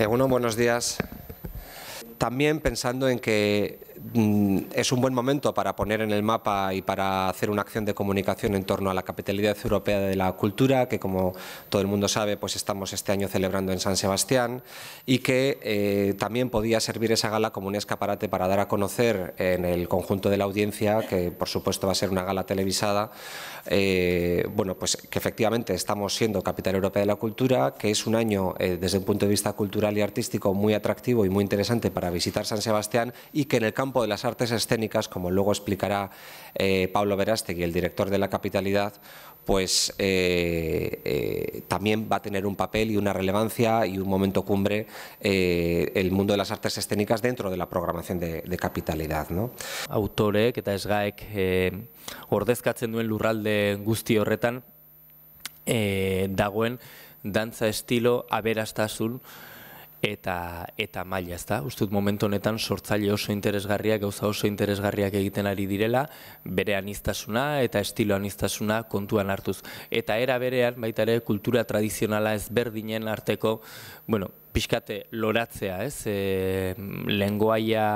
Eh, Uno, buenos días. También pensando en que Mm, es un buen momento para poner en el mapa y para hacer una acción de comunicación en torno a la capitalidad europea de la cultura, que como todo el mundo sabe, pues estamos este año celebrando en San Sebastián y que eh, también podía servir esa gala como un escaparate para dar a conocer en el conjunto de la audiencia, que por supuesto va a ser una gala televisada, eh, bueno, pues que efectivamente estamos siendo capital europea de la cultura, que es un año eh, desde un punto de vista cultural y artístico muy atractivo y muy interesante para visitar San Sebastián y que en el campo campo de las artes escénicas, como luego explicará eh, Pablo Verástegui, el director de la capitalidad, pues eh, eh, también va a tener un papel y una relevancia y un momento cumbre eh, el mundo de las artes escénicas dentro de la programación de, de que No? eh, ordezkatzen duen lurralde Gusti horretan eh, danza estilo azul. eta eta maila, ezta? Uste dut momentu honetan sortzaile oso interesgarriak, gauza oso interesgarriak egiten ari direla, bere aniztasuna eta estilo aniztasuna kontuan hartuz eta era berean baita ere kultura tradizionala ezberdinen arteko, bueno, pixkate loratzea, ez? E, lengoaia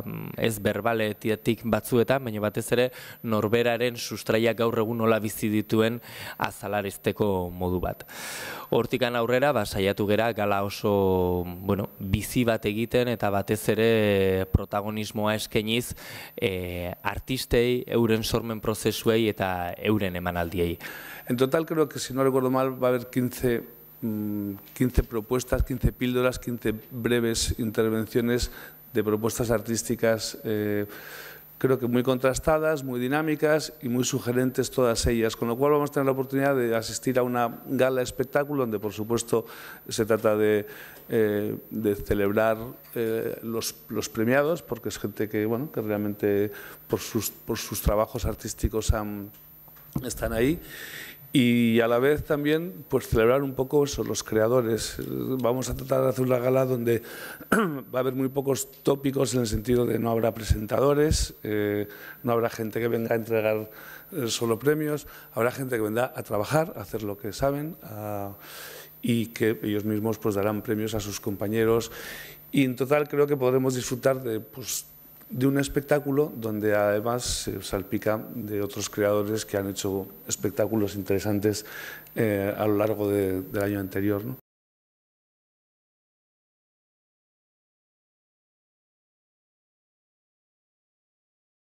mm, ez berbaletiatik batzuetan, baina batez ere norberaren sustraia gaur egun nola bizi dituen azalarezteko modu bat. Hortikan aurrera, ba, saiatu gera gala oso bueno, bizi bat egiten eta batez ere protagonismoa eskeniz e, artistei, euren sormen prozesuei eta euren emanaldiei. En total, creo que, si no recuerdo mal, va a haber 15 15 mm, propuestas, 15 píldoras, 15 breves intervenciones de propuestas artísticas, eh, creo que muy contrastadas, muy dinámicas y muy sugerentes todas ellas, con lo cual vamos a tener la oportunidad de asistir a una gala espectáculo donde, por supuesto, se trata de, eh, celebrar eh, los, premiados, porque es gente que, bueno, que realmente por sus, por sus trabajos artísticos están ahí y a la vez también pues celebrar un poco los creadores. Vamos a tratar de hacer una gala donde va a haber muy pocos tópicos en el sentido de no habrá presentadores, eh, no habrá gente que venga a entregar eh, solo premios, habrá gente que venga a trabajar, a hacer lo que saben y que ellos mismos pues darán premios a sus compañeros. Y en total creo que podremos disfrutar de pues, de un espectáculo donde además se salpica de otros creadores que han hecho espectáculos interesantes eh, a lo largo del año anterior.